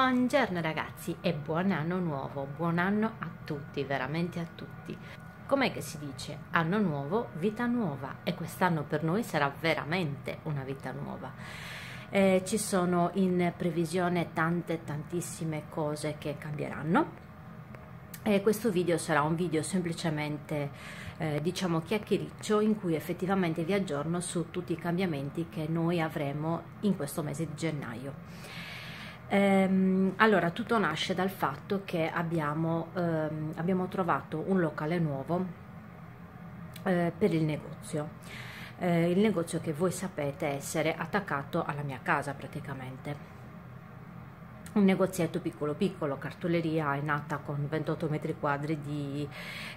Buongiorno ragazzi e buon anno nuovo, buon anno a tutti, veramente a tutti. Com'è che si dice? Anno nuovo, vita nuova e quest'anno per noi sarà veramente una vita nuova. Eh, ci sono in previsione tante tantissime cose che cambieranno e questo video sarà un video semplicemente eh, diciamo chiacchiericcio in cui effettivamente vi aggiorno su tutti i cambiamenti che noi avremo in questo mese di gennaio Ehm, allora, tutto nasce dal fatto che abbiamo, ehm, abbiamo trovato un locale nuovo eh, per il negozio. Eh, il negozio che voi sapete essere attaccato alla mia casa praticamente un negozietto piccolo piccolo, cartoleria è nata con 28 metri quadri di,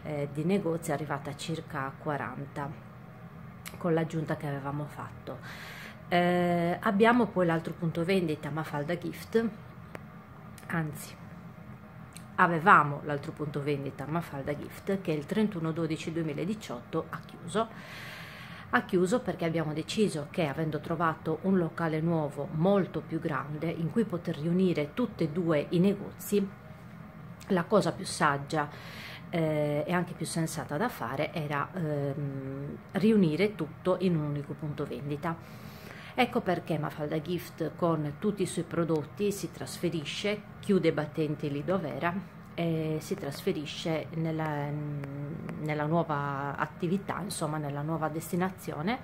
eh, di negozio, è arrivata a circa 40 con l'aggiunta che avevamo fatto. Eh, abbiamo poi l'altro punto vendita Mafalda Gift, anzi avevamo l'altro punto vendita Mafalda Gift che il 31-12-2018 ha chiuso. Ha chiuso perché abbiamo deciso che avendo trovato un locale nuovo molto più grande in cui poter riunire tutti e due i negozi, la cosa più saggia eh, e anche più sensata da fare era ehm, riunire tutto in un unico punto vendita Ecco perché Mafalda Gift con tutti i suoi prodotti si trasferisce, chiude i battenti lì dove era e si trasferisce nella, nella nuova attività, insomma nella nuova destinazione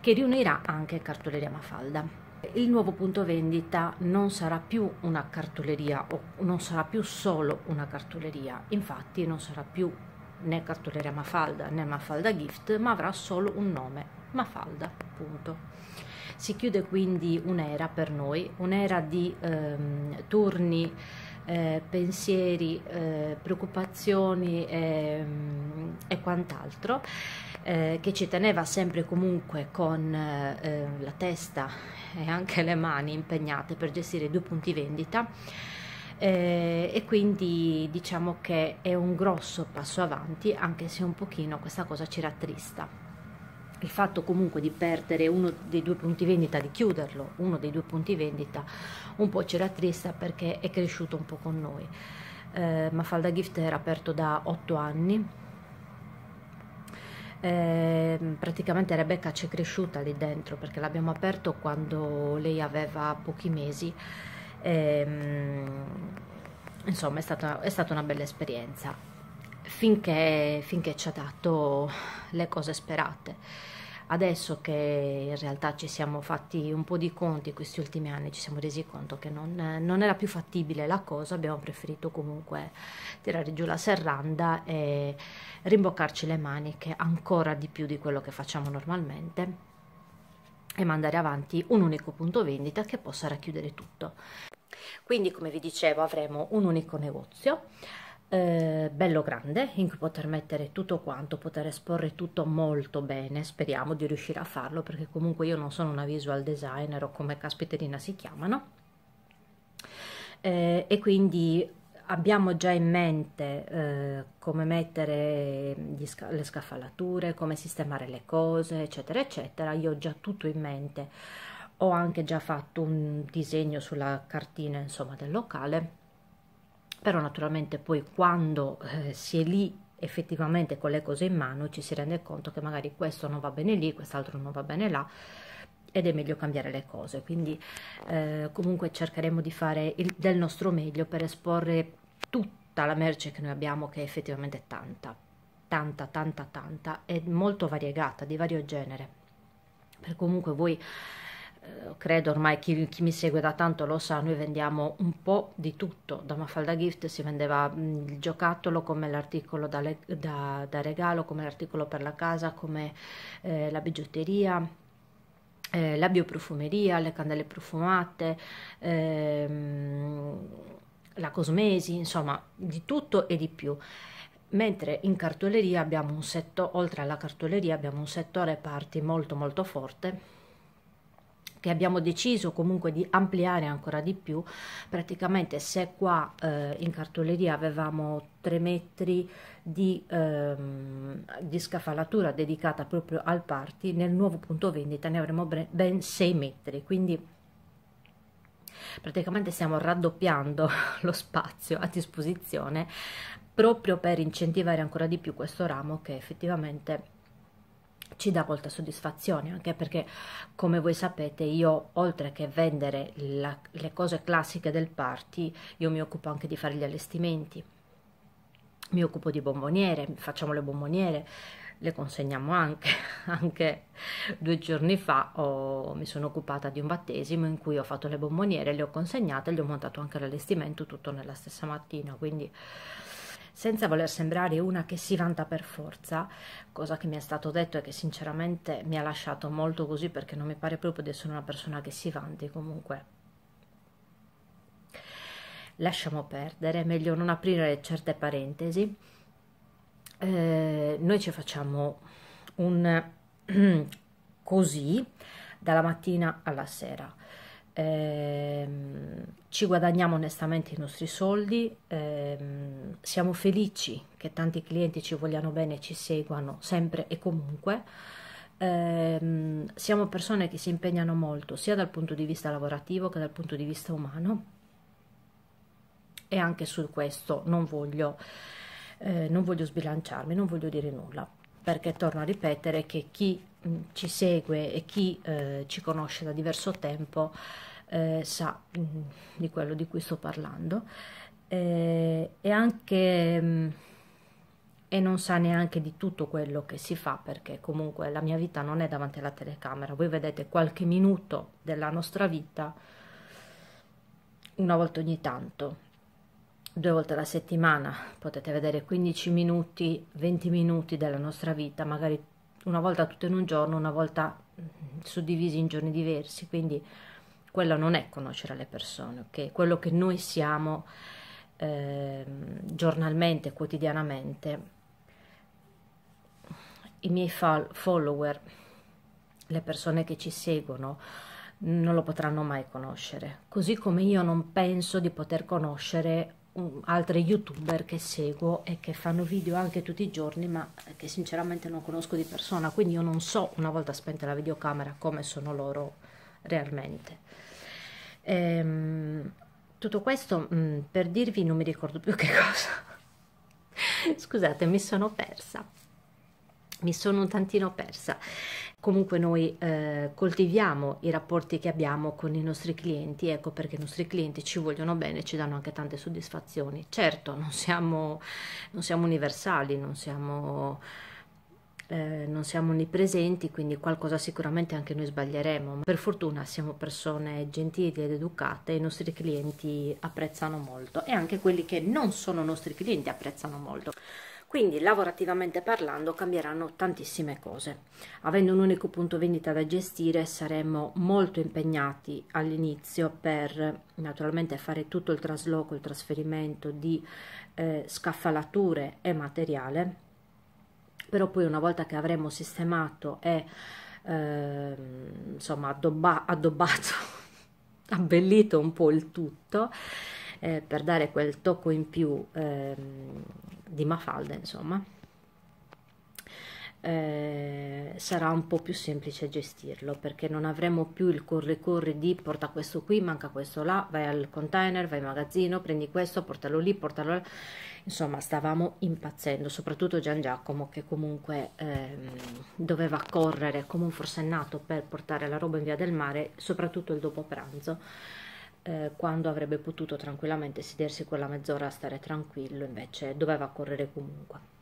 che riunirà anche Cartoleria Mafalda. Il nuovo punto vendita non sarà più una cartoleria o non sarà più solo una cartoleria, infatti non sarà più né cartoleria Mafalda né Mafalda Gift, ma avrà solo un nome, Mafalda. appunto. Si chiude quindi un'era per noi, un'era di ehm, turni, eh, pensieri, eh, preoccupazioni eh, e quant'altro, eh, che ci teneva sempre comunque con eh, la testa e anche le mani impegnate per gestire i due punti vendita. Eh, e quindi diciamo che è un grosso passo avanti anche se un pochino questa cosa ci rattrista il fatto comunque di perdere uno dei due punti vendita, di chiuderlo, uno dei due punti vendita, un po' ci rattrista perché è cresciuto un po' con noi. Eh, Mafalda Gift era aperto da otto anni, eh, praticamente Rebecca ci è cresciuta lì dentro perché l'abbiamo aperto quando lei aveva pochi mesi. Eh, insomma è stata, è stata una bella esperienza finché, finché ci ha dato le cose sperate. Adesso che in realtà ci siamo fatti un po' di conti questi ultimi anni, ci siamo resi conto che non, non era più fattibile la cosa, abbiamo preferito comunque tirare giù la serranda e rimboccarci le maniche ancora di più di quello che facciamo normalmente e mandare avanti un unico punto vendita che possa racchiudere tutto. Quindi come vi dicevo avremo un unico negozio eh, bello grande in cui poter mettere tutto quanto, poter esporre tutto molto bene, speriamo di riuscire a farlo perché comunque io non sono una visual designer o come caspiterina si chiamano eh, e quindi abbiamo già in mente eh, come mettere sca le scaffalature, come sistemare le cose eccetera eccetera, io ho già tutto in mente ho anche già fatto un disegno sulla cartina insomma del locale però naturalmente poi quando eh, si è lì effettivamente con le cose in mano ci si rende conto che magari questo non va bene lì, quest'altro non va bene là ed è meglio cambiare le cose, quindi eh, comunque cercheremo di fare il, del nostro meglio per esporre tutta la merce che noi abbiamo che è effettivamente tanta, tanta, tanta, tanta e molto variegata, di vario genere, per comunque voi eh, credo ormai chi, chi, mi segue da tanto lo sa, noi vendiamo un po' di tutto. Da Mafalda Gift si vendeva mm, il giocattolo come l'articolo da, da, da regalo, come l'articolo per la casa, come eh, la bigiotteria. Eh, la bioprofumeria, le candele profumate, ehm, la cosmesi, insomma di tutto e di più mentre in cartoleria abbiamo un settore, oltre alla cartoleria abbiamo un settore parti molto molto forte che abbiamo deciso comunque di ampliare ancora di più, praticamente se qua eh, in cartoleria avevamo 3 metri di, ehm, di scaffalatura dedicata proprio al party, nel nuovo punto vendita ne avremo ben 6 metri, quindi praticamente stiamo raddoppiando lo spazio a disposizione proprio per incentivare ancora di più questo ramo che effettivamente ci dà molta soddisfazione anche perché come voi sapete io oltre che vendere la, le cose classiche del party io mi occupo anche di fare gli allestimenti mi occupo di bomboniere facciamo le bomboniere le consegniamo anche anche due giorni fa ho, mi sono occupata di un battesimo in cui ho fatto le bomboniere le ho consegnate le ho montato anche l'allestimento tutto nella stessa mattina quindi senza voler sembrare una che si vanta per forza, cosa che mi è stato detto e che sinceramente mi ha lasciato molto così perché non mi pare proprio di essere una persona che si vanti comunque. Lasciamo perdere, è meglio non aprire certe parentesi. Eh, noi ci facciamo un così dalla mattina alla sera ehm, ci guadagniamo onestamente i nostri soldi, ehm, siamo felici che tanti clienti ci vogliano bene e ci seguano sempre e comunque. Ehm, siamo persone che si impegnano molto sia dal punto di vista lavorativo che dal punto di vista umano e anche su questo non voglio, eh, non voglio sbilanciarmi, non voglio dire nulla perché torno a ripetere che chi Mm, ci segue e chi eh, ci conosce da diverso tempo eh, sa mh, mm, di quello di cui sto parlando eh, e anche mh, mm, e non sa neanche di tutto quello che si fa perché comunque la mia vita non è davanti alla telecamera voi vedete qualche minuto della nostra vita una volta ogni tanto due volte alla settimana potete vedere 15 minuti 20 minuti della nostra vita magari una volta tutto in un giorno, una volta mm, suddivisi in giorni diversi, quindi quello non è conoscere le persone, ok? Quello che noi siamo eh, giornalmente, quotidianamente, i miei follower, le persone che ci seguono, non lo potranno mai conoscere, così come io non penso di poter conoscere altre youtuber che seguo e che fanno video anche tutti i giorni ma che sinceramente non conosco di persona quindi io non so una volta spenta la videocamera come sono loro realmente ehm, tutto questo mh, mm, per dirvi non mi ricordo più che cosa scusate mi sono persa mi sono un tantino persa comunque noi eh, coltiviamo i rapporti che abbiamo con i nostri clienti, ecco perché i nostri clienti ci vogliono bene e ci danno anche tante soddisfazioni. Certo, non siamo, non siamo universali, non siamo, eh, non siamo onnipresenti, quindi qualcosa sicuramente anche noi sbaglieremo, ma per fortuna siamo persone gentili ed educate e i nostri clienti apprezzano molto e anche quelli che non sono nostri clienti apprezzano molto quindi lavorativamente parlando cambieranno tantissime cose avendo un unico punto vendita da gestire saremo molto impegnati all'inizio per naturalmente fare tutto il trasloco il trasferimento di eh, scaffalature e materiale però poi una volta che avremo sistemato e eh, insomma addobba, addobbato abbellito un po' il tutto eh, per dare quel tocco in più ehm, di Mafalda insomma eh, sarà un po' più semplice gestirlo perché non avremo più il corri corri di porta questo qui, manca questo là, vai al container, vai in magazzino, prendi questo, portalo lì, portalo là. Insomma, stavamo impazzendo, soprattutto Gian Giacomo che comunque ehm, doveva correre come un forsennato per portare la roba in via del mare, soprattutto il dopo pranzo eh, quando avrebbe potuto tranquillamente sedersi quella mezz'ora a stare tranquillo, invece doveva correre comunque.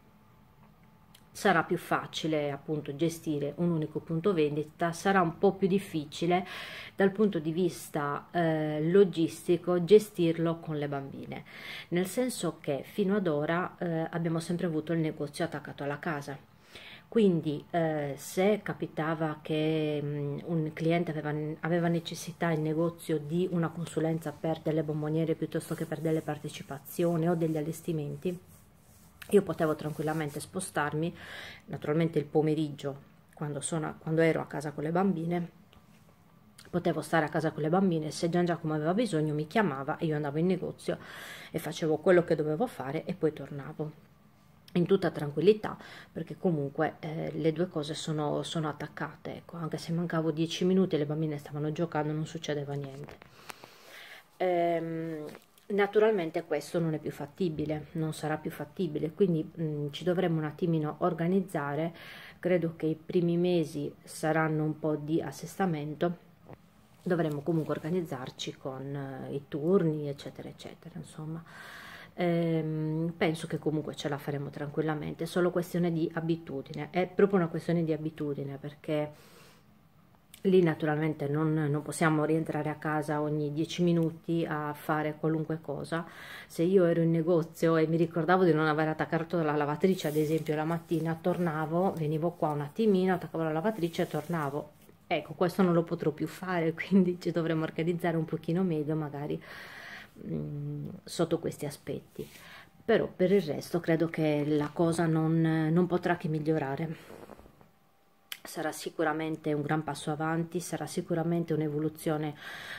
Sarà più facile appunto gestire un unico punto vendita, sarà un po' più difficile dal punto di vista eh, logistico gestirlo con le bambine, nel senso che fino ad ora eh, abbiamo sempre avuto il negozio attaccato alla casa quindi eh, se capitava che mh, un cliente aveva, aveva, necessità in negozio di una consulenza per delle bomboniere piuttosto che per delle partecipazioni o degli allestimenti, io potevo tranquillamente spostarmi, naturalmente il pomeriggio, quando, sono, quando ero a casa con le bambine, potevo stare a casa con le bambine, se Gian Giacomo aveva bisogno mi chiamava e io andavo in negozio e facevo quello che dovevo fare e poi tornavo in tutta tranquillità perché comunque eh, le due cose sono, sono attaccate ecco anche se mancavo 10 minuti e le bambine stavano giocando non succedeva niente ehm, naturalmente questo non è più fattibile non sarà più fattibile quindi mh, mm, ci dovremmo un attimino organizzare credo che i primi mesi saranno un po' di assestamento dovremmo comunque organizzarci con eh, i turni eccetera eccetera insomma ehm, penso che comunque ce la faremo tranquillamente, è solo questione di abitudine, è proprio una questione di abitudine perché lì naturalmente non, non, possiamo rientrare a casa ogni 10 minuti a fare qualunque cosa se io ero in negozio e mi ricordavo di non aver attaccato la lavatrice ad esempio la mattina tornavo venivo qua un attimino attaccavo la lavatrice e tornavo ecco questo non lo potrò più fare quindi ci dovremmo organizzare un pochino meglio magari mh, mm, sotto questi aspetti però per il resto credo che la cosa non, non potrà che migliorare sarà sicuramente un gran passo avanti sarà sicuramente un'evoluzione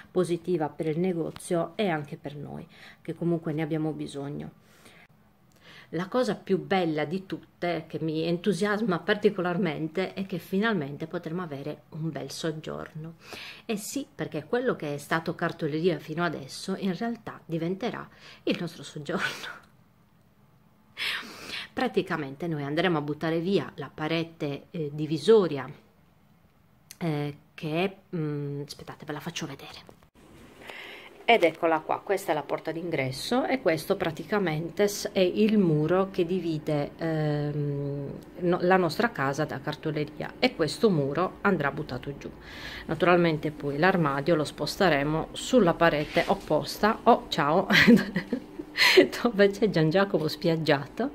positiva per il negozio e anche per noi che comunque ne abbiamo bisogno la cosa più bella di tutte, che mi entusiasma particolarmente, è che finalmente potremo avere un bel soggiorno. E eh sì, perché quello che è stato cartoleria fino adesso in realtà diventerà il nostro soggiorno. Praticamente noi andremo a buttare via la parete eh, divisoria eh, che, mh, mm, aspettate, ve la faccio vedere ed eccola qua questa è la porta d'ingresso e questo praticamente è il muro che divide ehm, no, la nostra casa da cartoleria e questo muro andrà buttato giù naturalmente poi l'armadio lo sposteremo sulla parete opposta oh ciao dove c'è Gian Giacomo spiaggiato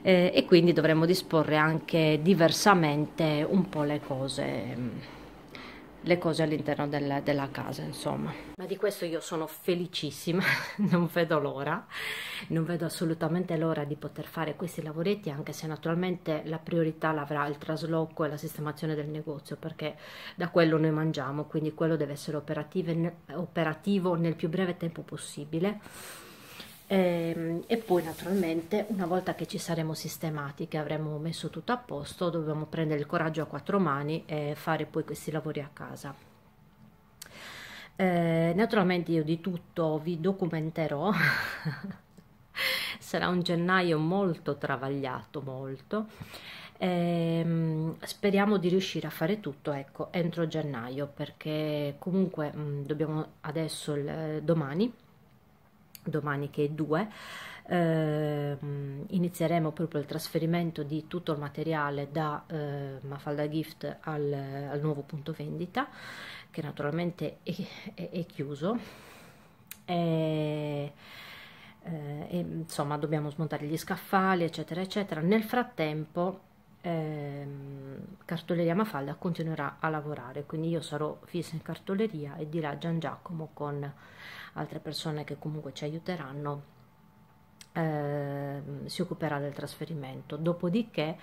eh, e quindi dovremo disporre anche diversamente un po' le cose mm, le cose all'interno del, della casa insomma ma di questo io sono felicissima non vedo l'ora non vedo assolutamente l'ora di poter fare questi lavoretti anche se naturalmente la priorità l'avrà il trasloco e la sistemazione del negozio perché da quello noi mangiamo quindi quello deve essere operativo nel più breve tempo possibile Ehm, e, poi naturalmente una volta che ci saremo sistemati che avremo messo tutto a posto dobbiamo prendere il coraggio a quattro mani e fare poi questi lavori a casa eh, naturalmente io di tutto vi documenterò sarà un gennaio molto travagliato molto e, ehm, speriamo di riuscire a fare tutto ecco entro gennaio perché comunque mh, mm, dobbiamo adesso il, eh, domani domani che è 2 eh, inizieremo proprio il trasferimento di tutto il materiale da eh, Mafalda Gift al, al, nuovo punto vendita che naturalmente è, è, è chiuso e, eh, e, insomma dobbiamo smontare gli scaffali eccetera eccetera nel frattempo ehm, Cartoleria Mafalda continuerà a lavorare, quindi io sarò fissa in cartoleria e di là Gian Giacomo con altre persone che comunque ci aiuteranno ehm, si occuperà del trasferimento. Dopodiché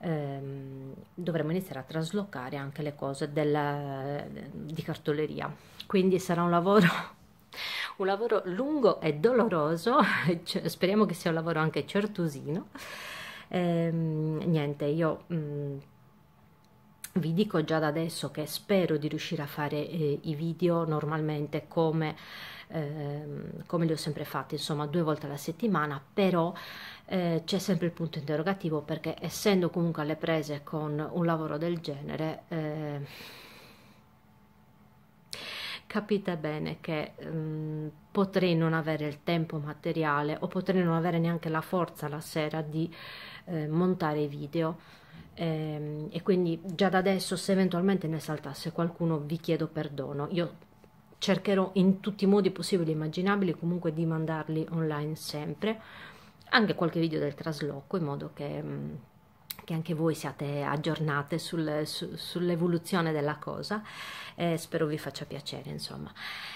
ehm, dovremo iniziare a traslocare anche le cose della, di cartoleria, quindi sarà un lavoro un lavoro lungo e doloroso, cioè, speriamo che sia un lavoro anche certosino, ehm, niente io mh, mm, vi dico già da adesso che spero di riuscire a fare eh, i video normalmente come, ehm, come li ho sempre fatti, insomma due volte alla settimana, però eh, c'è sempre il punto interrogativo perché essendo comunque alle prese con un lavoro del genere eh, capite bene che um, potrei non avere il tempo materiale o potrei non avere neanche la forza la sera di eh, montare i video e, ehm, e quindi già da adesso se eventualmente ne saltasse qualcuno vi chiedo perdono io cercherò in tutti i modi possibili e immaginabili comunque di mandarli online sempre anche qualche video del trasloco in modo che um, che anche voi siate aggiornate sul, su, sull'evoluzione della cosa eh, spero vi faccia piacere insomma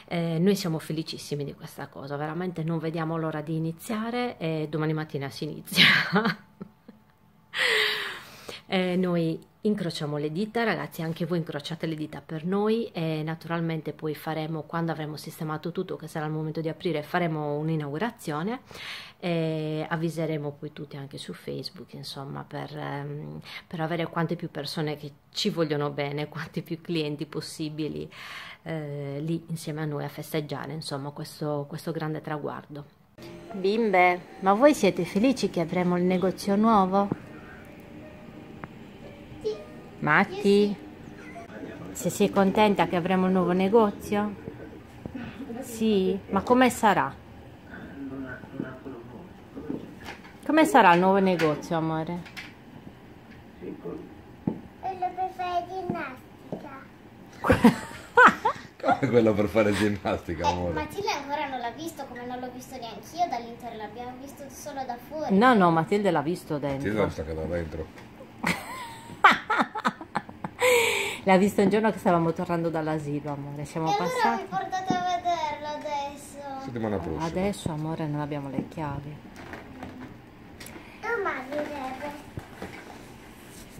eh, noi siamo felicissimi di questa cosa veramente non vediamo l'ora di iniziare e domani mattina si inizia eh, noi incrociamo le dita ragazzi anche voi incrociate le dita per noi e naturalmente poi faremo quando avremo sistemato tutto che sarà il momento di aprire faremo un'inaugurazione e avviseremo poi tutti anche su Facebook, insomma, per, ehm, per avere quante più persone che ci vogliono bene, quanti più clienti possibili eh, lì insieme a noi a festeggiare, insomma, questo, questo grande traguardo. Bimbe, ma voi siete felici che avremo il negozio nuovo? Sì. Matti? Sì. Se sei contenta che avremo un nuovo negozio? Sì, ma come sarà? Come sarà il nuovo negozio, amore? Quello per fare ginnastica. Come quello per fare ginnastica, eh, amore? Eh, Matilde ancora non l'ha visto, come non l'ho visto neanche io dall'interno, l'abbiamo visto solo da fuori. No, no, Matilde l'ha visto dentro. Matilde che staccato dentro. l'ha visto un giorno che stavamo tornando dall'asilo, amore. Siamo e allora passati. Allora mi portate a vederlo adesso. Settimana prossima. Adesso, amore, non abbiamo le chiavi.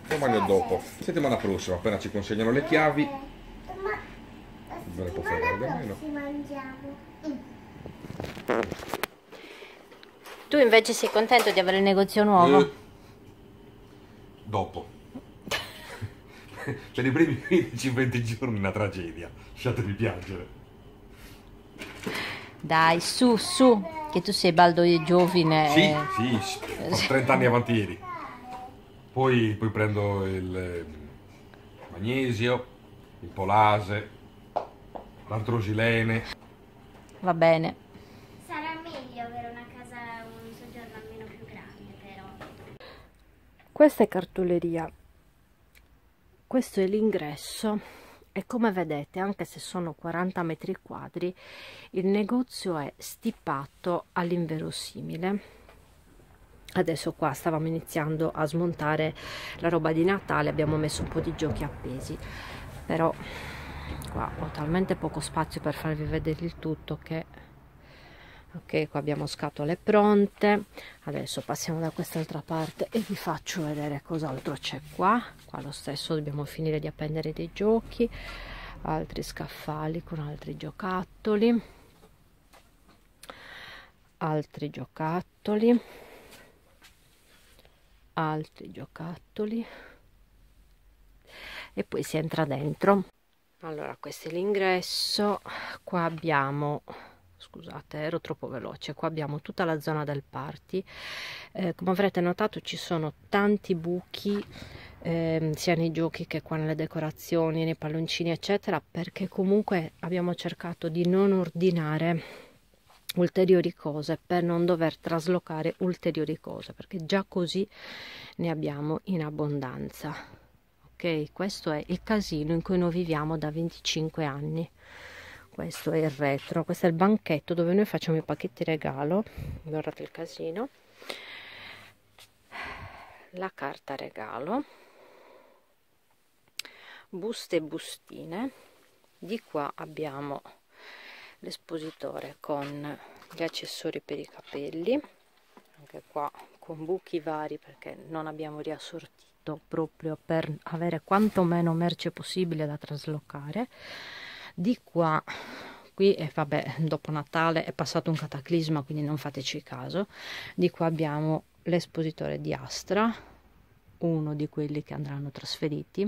domani o dopo. Settimana prossima, appena ci consegnano le chiavi. Ve le può fare meno. Tu invece sei contento di avere il negozio nuovo? Eh, dopo. per i primi 15-20 giorni una tragedia. lasciatemi piangere. Dai, su, su, che tu sei baldo e giovine. Sì, eh. sì, ho 30 anni avanti ieri. Poi, poi prendo il magnesio, il polase, l'artrosilene. Va bene. Sarà meglio avere una casa, un soggiorno almeno più grande però. Questa è cartoleria. Questo è l'ingresso e come vedete anche se sono 40 metri quadri il negozio è stippato all'inverosimile adesso qua stavamo iniziando a smontare la roba di Natale abbiamo messo un po' di giochi appesi però qua ho talmente poco spazio per farvi vedere il tutto che ok qua abbiamo scatole pronte adesso passiamo da quest'altra parte e vi faccio vedere cos'altro c'è qua qua lo stesso dobbiamo finire di appendere dei giochi altri scaffali con altri giocattoli altri giocattoli altri giocattoli e poi si entra dentro allora questo è l'ingresso qua abbiamo scusate ero troppo veloce qua abbiamo tutta la zona del party eh, come avrete notato ci sono tanti buchi eh, sia nei giochi che qua nelle decorazioni nei palloncini eccetera perché comunque abbiamo cercato di non ordinare ulteriori cose per non dover traslocare ulteriori cose perché già così ne abbiamo in abbondanza ok questo è il casino in cui noi viviamo da 25 anni questo è il retro questo è il banchetto dove noi facciamo i pacchetti regalo guardate il casino la carta regalo buste e bustine di qua abbiamo l'espositore con gli accessori per i capelli anche qua con buchi vari perché non abbiamo riassortito proprio per avere quanto meno merce possibile da traslocare di qua qui e vabbè dopo Natale è passato un cataclisma quindi non fateci caso di qua abbiamo l'espositore di Astra uno di quelli che andranno trasferiti.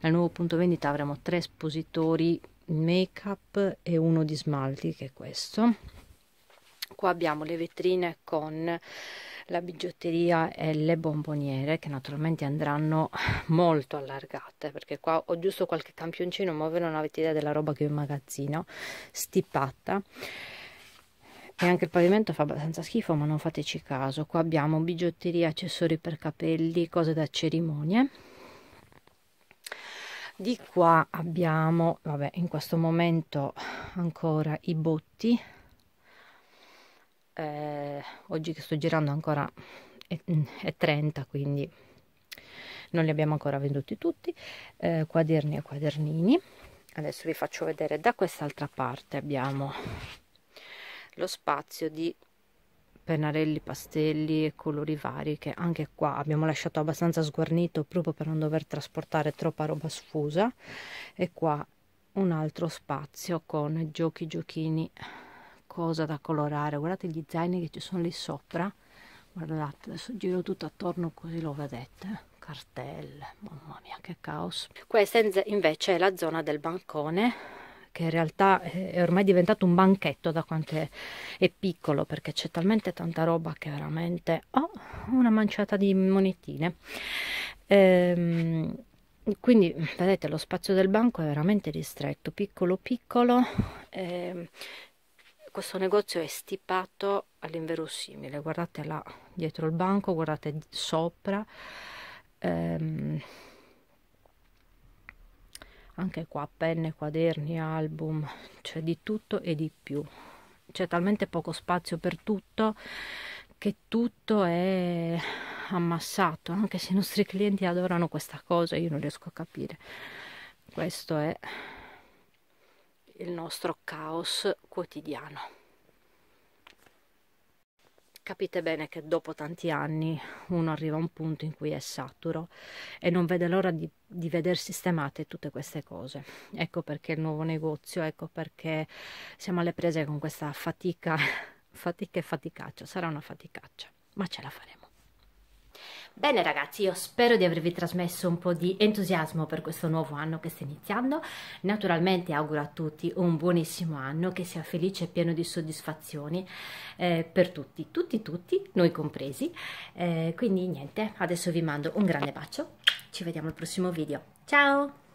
Nel nuovo punto vendita avremo tre espositori make up e uno di smalti che è questo qua abbiamo le vetrine con la bigiotteria e le bomboniere che naturalmente andranno molto allargate perché qua ho giusto qualche campioncino ma voi non avete idea della roba che ho in magazzino stippata e anche il pavimento fa abbastanza schifo ma non fateci caso qua abbiamo bigiotteria, accessori per capelli, cose da cerimonie di qua abbiamo vabbè in questo momento ancora i botti eh, oggi che sto girando ancora è, mm, è 30 quindi non li abbiamo ancora venduti tutti eh, quaderni e quadernini adesso vi faccio vedere da quest'altra parte abbiamo lo spazio di pennarelli, pastelli e colori vari che anche qua abbiamo lasciato abbastanza sguarnito proprio per non dover trasportare troppa roba sfusa e qua un altro spazio con giochi giochini cosa da colorare guardate gli zaini che ci sono lì sopra guardate adesso giro tutto attorno così lo vedete cartelle mamma mia che caos questa invece è la zona del bancone che in realtà eh, è ormai diventato un banchetto da quanto è, è piccolo, perché c'è talmente tanta roba che veramente ho oh, una manciata di monetine. Ehm, quindi vedete lo spazio del banco è veramente ristretto, piccolo piccolo. Ehm, questo negozio è stipato all'inverosimile, guardate là dietro il banco, guardate sopra. Ehm, anche qua penne, quaderni, album, c'è di tutto e di più. C'è talmente poco spazio per tutto che tutto è ammassato, anche se i nostri clienti adorano questa cosa, io non riesco a capire. Questo è il nostro caos quotidiano capite bene che dopo tanti anni uno arriva a un punto in cui è saturo e non vede l'ora di, di vedere sistemate tutte queste cose. Ecco perché il nuovo negozio, ecco perché siamo alle prese con questa fatica, fatica e faticaccia, sarà una faticaccia, ma ce la faremo. Bene ragazzi, io spero di avervi trasmesso un po' di entusiasmo per questo nuovo anno che sta iniziando. Naturalmente auguro a tutti un buonissimo anno, che sia felice e pieno di soddisfazioni eh, per tutti, tutti tutti, noi compresi. Eh, quindi niente, adesso vi mando un grande bacio, ci vediamo al prossimo video. Ciao!